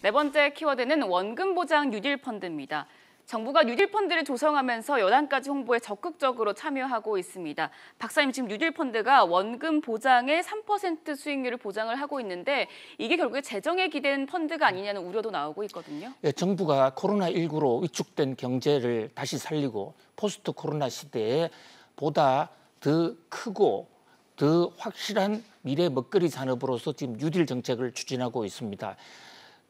네 번째 키워드는 원금 보장 뉴딜 펀드입니다. 정부가 뉴딜 펀드를 조성하면서 여당까지 홍보에 적극적으로 참여하고 있습니다. 박사님 지금 뉴딜 펀드가 원금 보장의 3% 수익률을 보장을 하고 있는데 이게 결국에 재정에 기댄 펀드가 아니냐는 우려도 나오고 있거든요. 예, 정부가 코로나19로 위축된 경제를 다시 살리고 포스트 코로나 시대에 보다 더 크고 더 확실한 미래 먹거리 산업으로서 지금 뉴딜 정책을 추진하고 있습니다.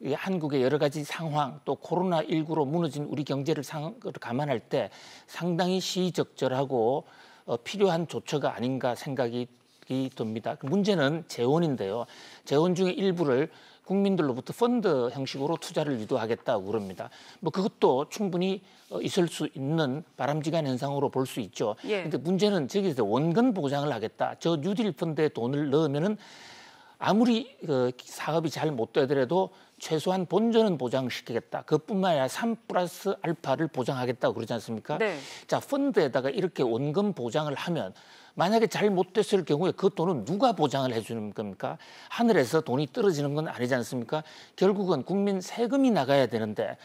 이 한국의 여러 가지 상황 또 코로나 19로 무너진 우리 경제를 상, 감안할 때 상당히 시의적절하고 어, 필요한 조처가 아닌가 생각이 듭니다. 문제는 재원인데요. 재원 중에 일부를 국민들로부터 펀드 형식으로 투자를 유도하겠다고 그럽니다. 뭐 그것도 충분히 어, 있을 수 있는 바람직한 현상으로 볼 수 있죠. 예. 근데 문제는 저기서 원금 보장을 하겠다. 저 뉴딜 펀드에 돈을 넣으면은 아무리 그 사업이 잘못 되더라도 최소한 본전은 보장시키겠다. 그뿐만 아니라 3 플러스 알파를 보장하겠다고 그러지 않습니까? 네. 자, 펀드에다가 이렇게 원금 보장을 하면 만약에 잘 못됐을 경우에 그 돈은 누가 보장을 해주는 겁니까? 하늘에서 돈이 떨어지는 건 아니지 않습니까? 결국은 국민 세금이 나가야 되는데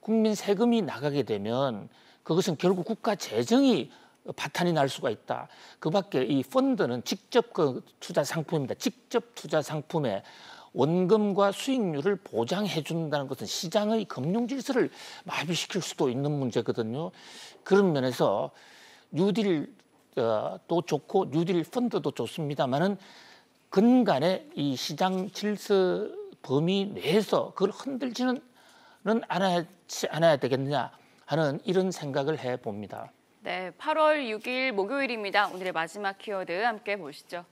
국민 세금이 나가게 되면 그것은 결국 국가 재정이 바탄이날 수가 있다. 그 밖에 이 펀드는 직접 그 투자 상품입니다. 직접 투자 상품에 원금과 수익률을 보장해 준다는 것은 시장의 금융 질서를 마비시킬 수도 있는 문제거든요. 그런 면에서 뉴딜도 어, 좋고 뉴딜 펀드도 좋습니다만은 근간에 이 시장 질서 범위 내에서 그걸 흔들지는 않아야, 않아야 되겠느냐 하는 이런 생각을 해 봅니다. 네, 8월 6일 목요일입니다. 오늘의 마지막 키워드 함께 보시죠.